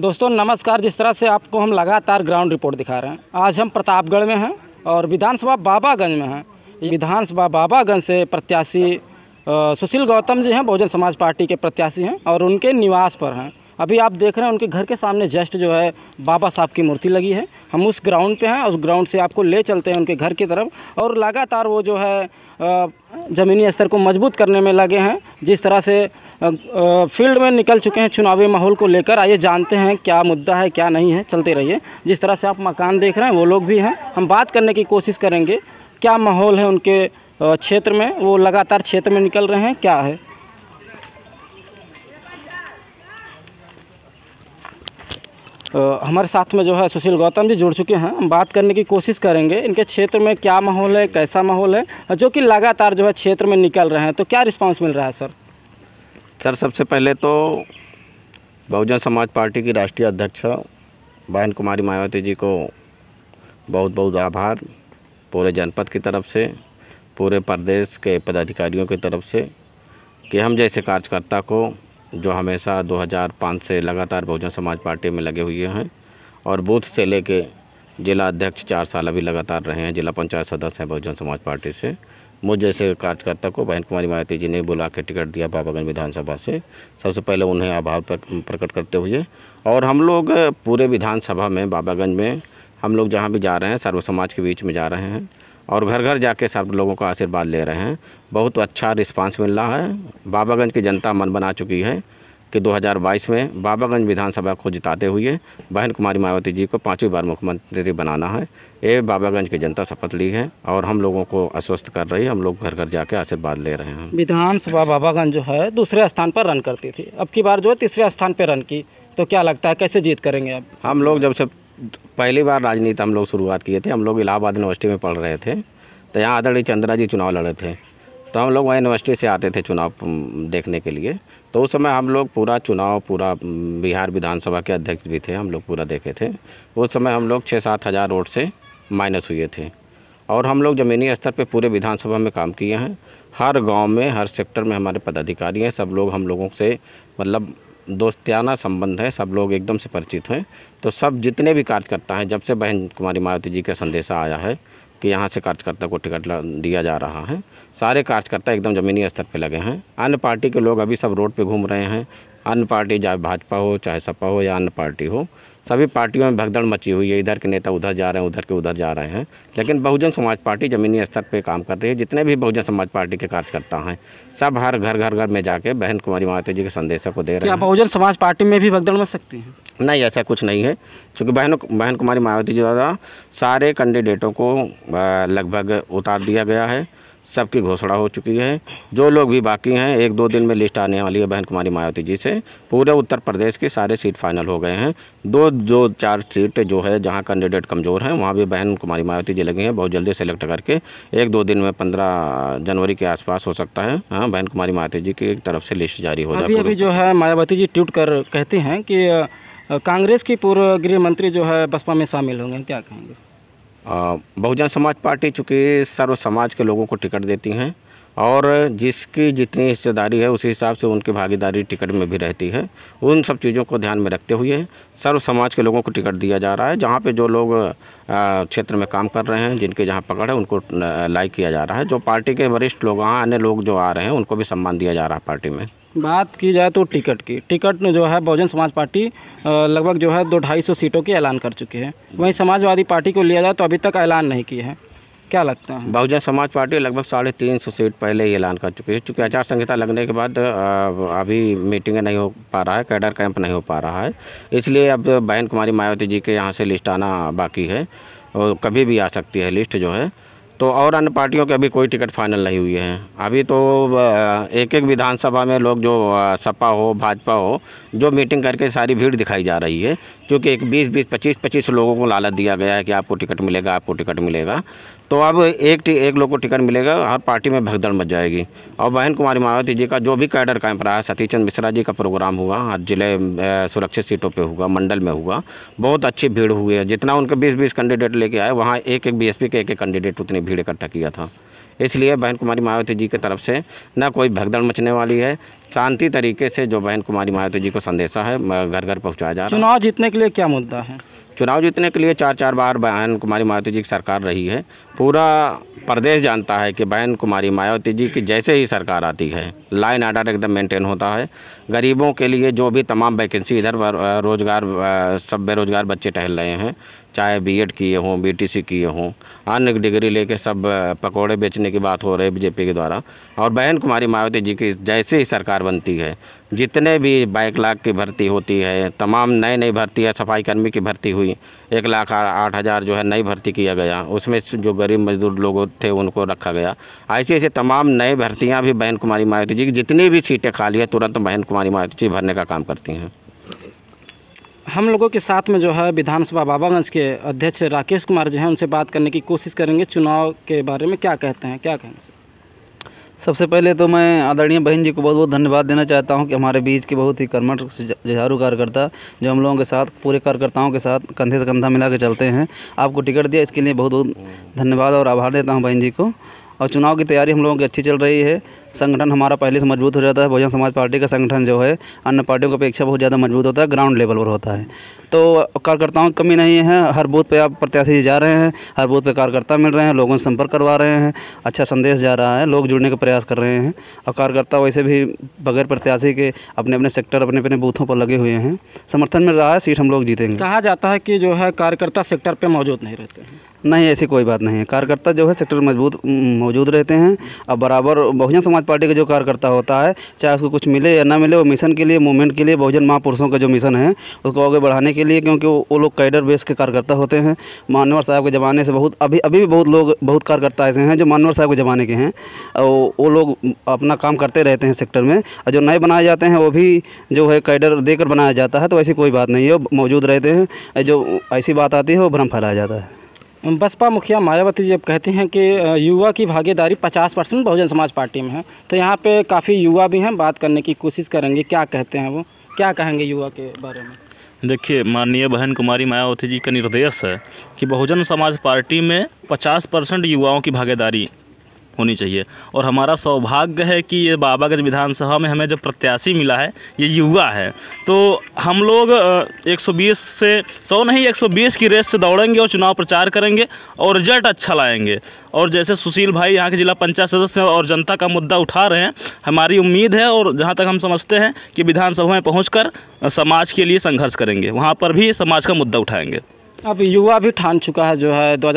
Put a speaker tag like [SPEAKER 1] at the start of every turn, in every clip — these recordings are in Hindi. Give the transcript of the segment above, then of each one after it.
[SPEAKER 1] दोस्तों नमस्कार जिस तरह से आपको हम लगातार ग्राउंड रिपोर्ट दिखा रहे हैं आज हम प्रतापगढ़ में हैं और विधानसभा बाबागंज में हैं विधानसभा बाबागंज से प्रत्याशी सुशील गौतम जी हैं बहुजन समाज पार्टी के प्रत्याशी हैं और उनके निवास पर हैं अभी आप देख रहे हैं उनके घर के सामने जस्ट जो है बाबा साहब की मूर्ति लगी है हम उस ग्राउंड पे हैं उस ग्राउंड से आपको ले चलते हैं उनके घर की तरफ और लगातार वो जो है ज़मीनी स्तर को मजबूत करने में लगे हैं जिस तरह से फील्ड में निकल चुके हैं चुनावी माहौल को लेकर आइए जानते हैं क्या मुद्दा है क्या नहीं है चलते रहिए जिस तरह से आप मकान देख रहे हैं वो लोग भी हैं हम बात करने की कोशिश करेंगे क्या माहौल है उनके क्षेत्र में वो लगातार क्षेत्र में निकल रहे हैं क्या है हमारे साथ में जो है सुशील गौतम जी जुड़ चुके हैं हम बात करने की कोशिश करेंगे इनके क्षेत्र में क्या माहौल है कैसा माहौल है जो कि लगातार जो है क्षेत्र में निकल रहे हैं तो क्या रिस्पांस मिल रहा है सर
[SPEAKER 2] सर सबसे पहले तो बहुजन समाज पार्टी की राष्ट्रीय अध्यक्ष बहन कुमारी मायावती जी को बहुत बहुत आभार पूरे जनपद की तरफ से पूरे प्रदेश के पदाधिकारियों की तरफ से कि हम जैसे कार्यकर्ता को जो हमेशा 2005 से लगातार बहुजन समाज पार्टी में लगे हुए हैं और बूथ से लेके जिला अध्यक्ष चार साल अभी लगातार रहे हैं जिला पंचायत सदस्य हैं बहुजन समाज पार्टी से मुझ जैसे कार्यकर्ता को बहन कुमारी मायावती जी ने बुला के टिकट दिया बाबागंज विधानसभा से सबसे पहले उन्हें आभार प्रकट करते हुए और हम लोग पूरे विधानसभा में बाबागंज में हम लोग जहाँ भी जा रहे हैं सर्व समाज के बीच में जा रहे हैं और घर घर जाके सब लोगों का आशीर्वाद ले रहे हैं बहुत अच्छा रिस्पांस मिल रहा है बाबागंज की जनता मन बना चुकी है कि 2022 में बाबागंज विधानसभा को जिताते हुए बहन कुमारी मायावती जी को पाँचवीं बार मुख्यमंत्री बनाना है ये बाबागंज की जनता शपथ ली है और हम लोगों को आश्वस्त कर रही है हम लोग घर घर जाके आशीर्वाद ले रहे हैं
[SPEAKER 1] विधानसभा बाबागंज जो है दूसरे स्थान पर रन करती थी अब की बार जो है तीसरे स्थान पर रन की तो क्या लगता है कैसे जीत करेंगे अब
[SPEAKER 2] हम लोग जब से पहली बार राजनीति हम लोग शुरुआत किए थे हम लोग इलाहाबाद यूनिवर्सिटी में पढ़ रहे थे तो यहाँ आदरणीय चंद्रा जी चुनाव लड़े थे तो हम लोग वहाँ यूनिवर्सिटी से आते थे चुनाव देखने के लिए तो उस समय हम लोग पूरा चुनाव पूरा बिहार विधानसभा के अध्यक्ष भी थे हम लोग पूरा देखे थे उस समय हम लोग छः सात हज़ार वोट से माइनस हुए थे और हम लोग ज़मीनी स्तर पे पूरे विधानसभा में काम किए हैं हर गांव में हर सेक्टर में हमारे पदाधिकारी हैं सब लोग हम लोगों से मतलब दोस्तियाना संबंध है सब लोग एकदम से परिचित हैं तो सब जितने भी कार्यकर्ता हैं जब से बहन कुमारी मायावती जी का संदेशा आया है कि यहाँ से कार्यकर्ता को टिकट दिया जा रहा है सारे कार्यकर्ता एकदम ज़मीनी स्तर पर लगे हैं अन्य पार्टी के लोग अभी सब रोड पर घूम रहे हैं अन्य पार्टी चाहे भाजपा हो चाहे सपा हो या अन्य पार्टी हो सभी पार्टियों में भगदड़ मची हुई है इधर के नेता उधर जा रहे हैं उधर के उधर जा रहे हैं लेकिन बहुजन समाज पार्टी ज़मीनी स्तर पर काम कर रही है जितने भी बहुजन समाज पार्टी के कार्यकर्ता हैं सब हर घर घर घर में जाके बहन कुमारी महाते जी के संदेशों को दे रहे हैं
[SPEAKER 1] बहुजन समाज पार्टी में भी भगदड़ मच सकती
[SPEAKER 2] है नहीं ऐसा कुछ नहीं है क्योंकि बहन बहन कुमारी मायावती जी द्वारा सारे कैंडिडेटों को लगभग उतार दिया गया है सबकी घोषणा हो चुकी है जो लोग भी बाकी हैं एक दो दिन में लिस्ट आने वाली है बहन कुमारी मायावती जी से पूरे उत्तर प्रदेश के सारे सीट फाइनल हो गए हैं दो जो चार सीट जो है जहां कैंडिडेट कमज़ोर हैं वहां भी बहन कुमारी मायावती जी लगी हैं बहुत जल्दी सेलेक्ट करके एक दो दिन में पंद्रह जनवरी के आसपास हो सकता है हाँ बहन कुमारी मायावती जी की तरफ से लिस्ट जारी हो जाए अभी
[SPEAKER 1] जो है मायावती जी ट्वीट कर कहते हैं कि कांग्रेस की पूर्व गृह मंत्री जो है बसपा में शामिल होंगे क्या कहेंगे
[SPEAKER 2] बहुजन समाज पार्टी चूँकि सर्व समाज के लोगों को टिकट देती हैं और जिसकी जितनी हिस्सेदारी है उसी हिसाब से उनकी भागीदारी टिकट में भी रहती है उन सब चीज़ों को ध्यान में रखते हुए सर्व समाज के लोगों को टिकट दिया जा रहा है जहाँ पे जो लोग क्षेत्र में काम कर रहे हैं जिनके जहाँ पकड़ है उनको लाइक किया जा रहा है जो पार्टी के वरिष्ठ लोग वहाँ अन्य लोग जो आ रहे हैं उनको भी सम्मान दिया जा रहा है पार्टी में
[SPEAKER 1] बात की जाए तो टिकट की टिकट जो है बहुजन समाज पार्टी लगभग जो है दो ढाई सौ सीटों के ऐलान कर चुकी है वहीं समाजवादी पार्टी को लिया जाए तो अभी तक ऐलान नहीं किए हैं क्या लगता है
[SPEAKER 2] बहुजन समाज पार्टी लगभग साढ़े तीन सौ सीट पहले ही ऐलान कर चुकी है चूँकि आचार संहिता लगने के बाद अभी मीटिंगें नहीं हो पा रहा है कैडर कैंप नहीं हो पा रहा है इसलिए अब बहन कुमारी मायावती जी के यहाँ से लिस्ट आना बाकी है और कभी भी आ सकती है लिस्ट जो है तो और अन्य पार्टियों के अभी कोई टिकट फाइनल नहीं हुई है अभी तो एक एक विधानसभा में लोग जो सपा हो भाजपा हो जो मीटिंग करके सारी भीड़ दिखाई जा रही है क्योंकि एक बीस बीस पच्चीस पच्चीस लोगों को लालच दिया गया है कि आपको टिकट मिलेगा आपको टिकट मिलेगा तो अब एक एक लोग को टिकट मिलेगा हर पार्टी में भगदड़ मच जाएगी और बहन कुमारी मायावती जी का जो भी कैडर कायम रहा है सतीश चंद मिश्रा जी का प्रोग्राम हुआ हर जिले सुरक्षित सीटों पे हुआ मंडल में हुआ बहुत अच्छी भीड़ हुई है जितना उनके बीस बीस कैंडिडेट लेके आए वहाँ एक एक बी के एक एक कैंडिडेट उतनी भीड़ इकट्ठा किया था इसलिए बहन कुमारी मायावती जी की तरफ से ना कोई भगदड़ मचने वाली है शांति तरीके से जो बहन कुमारी मायावती जी को संदेशा है घर घर पहुँचाया जा रहा है चुनाव
[SPEAKER 1] जीतने के लिए क्या मुद्दा है
[SPEAKER 2] चुनाव जीतने के लिए चार चार बार बहन कुमारी मायावती जी की सरकार रही है पूरा प्रदेश जानता है कि बहन कुमारी मायावती जी की जैसे ही सरकार आती है लाइन आर्डर एकदम मेंटेन होता है गरीबों के लिए जो भी तमाम वैकेंसी इधर रोज़गार सब बेरोज़गार बच्चे टहल रहे हैं चाहे बीएड किए हों बीटीसी किए हों अन्य डिग्री लेके सब पकोड़े बेचने की बात हो रही है बीजेपी के द्वारा और बहन कुमारी मायावती जी की जैसे ही सरकार बनती है जितने भी बाइक लाख की भर्ती होती है तमाम नए नई भर्ती है सफाई कर्मी की भर्ती हुई एक लाख आठ हज़ार जो है नई भर्ती किया गया उसमें जो गरीब मजदूर लोग थे उनको रखा गया ऐसे ऐसे तमाम नए भर्तियाँ भी बहन कुमारी मायावती जी की जितनी भी सीटें खाली है तुरंत बहन कुमारी मायावती जी भरने का काम करती हैं
[SPEAKER 1] हम लोगों के साथ में जो है विधानसभा बाबागंज के अध्यक्ष राकेश कुमार जो हैं उनसे बात करने की कोशिश करेंगे चुनाव के बारे में क्या कहते हैं क्या कहेंगे
[SPEAKER 3] सबसे पहले तो मैं आदरणीय बहन जी को बहुत बहुत धन्यवाद देना चाहता हूं कि हमारे बीच के बहुत ही कर्मठ जुझारू कार्यकर्ता जो हम लोगों के साथ पूरे कार्यकर्ताओं के साथ कंधे से कंधा मिला के चलते हैं आपको टिकट दिया इसके लिए बहुत बहुत धन्यवाद और आभार देता हूँ बहन जी को और चुनाव की तैयारी हम लोगों की अच्छी चल रही है संगठन हमारा पहले से मजबूत हो जाता है बहुजन समाज पार्टी का संगठन जो है अन्य पार्टियों की अपेक्षा बहुत ज़्यादा मजबूत होता है ग्राउंड लेवल पर होता है तो कार्यकर्ताओं की कमी नहीं है हर बूथ पर आप प्रत्याशी जा रहे हैं हर बूथ पर कार्यकर्ता मिल रहे हैं लोगों से संपर्क करवा रहे हैं अच्छा संदेश जा रहा है लोग जुड़ने का प्रयास कर रहे हैं और कार्यकर्ता वैसे भी बगैर प्रत्याशी के अपने अपने सेक्टर अपने अपने बूथों पर लगे हुए हैं समर्थन मिल रहा है सीट हम लोग जीतेंगे
[SPEAKER 1] कहा जाता है कि जो है कार्यकर्ता सेक्टर पर मौजूद नहीं रहते
[SPEAKER 3] नहीं ऐसी कोई बात नहीं है कार्यकर्ता जो है सेक्टर मजबूत मौजूद रहते हैं और बराबर बहुजन समाज पार्टी का जो कार्यकर्ता होता है चाहे उसको कुछ मिले या ना मिले वो मिशन के लिए मूवमेंट के लिए बहुजन महापुरुषों का जो मिशन है उसको आगे बढ़ाने के लिए क्योंकि वो लोग कैडर बेस के कार्यकर्ता होते हैं मानवर साहब के ज़माने से बहुत अभी अभी भी बहुत लोग बहुत कार्यकर्ता ऐसे हैं जो मानवर साहब के ज़माने के हैं और वो लोग अपना काम करते रहते हैं सेक्टर में और जो नए बनाए जाते हैं वो भी जो है कैडर देकर बनाया जाता है तो ऐसी कोई बात नहीं है मौजूद रहते हैं जो ऐसी बात आती है वो भ्रम फैलाया जाता है
[SPEAKER 1] बसपा मुखिया मायावती जी अब कहती हैं कि युवा की भागीदारी 50 परसेंट बहुजन समाज पार्टी में है तो यहाँ पे काफ़ी युवा भी हैं बात करने की कोशिश करेंगे क्या कहते हैं वो क्या कहेंगे युवा के बारे में
[SPEAKER 3] देखिए माननीय बहन कुमारी मायावती जी का निर्देश है कि बहुजन समाज पार्टी में 50 परसेंट युवाओं की भागीदारी होनी चाहिए और हमारा सौभाग्य है कि ये बाबागंज विधानसभा में हमें जो प्रत्याशी मिला है ये युवा है तो हम लोग 120 से 100 नहीं 120 की रेस से दौड़ेंगे और चुनाव प्रचार करेंगे और रिजल्ट अच्छा लाएंगे और जैसे सुशील भाई यहाँ के जिला पंचायत सदस्य और जनता का मुद्दा उठा रहे हैं हमारी उम्मीद है और जहाँ तक हम समझते हैं कि विधानसभा में पहुँच समाज के लिए संघर्ष करेंगे वहाँ पर भी समाज का मुद्दा उठाएँगे
[SPEAKER 1] अब युवा भी ठान चुका है जो है दो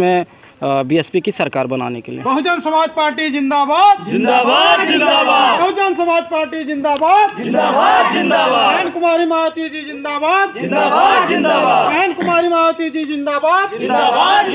[SPEAKER 1] में बीएसपी की सरकार बनाने के लिए
[SPEAKER 3] बहुजन समाज पार्टी जिंदाबाद जिंदाबाद जिंदाबाद बहुजन समाज पार्टी जिंदाबाद जिंदाबाद जिंदाबाद बहन कुमारी महाती जी जिंदाबाद जिंदाबाद जिंदाबाद बहन कुमारी महाती जी जिंदाबाद जिंदाबाद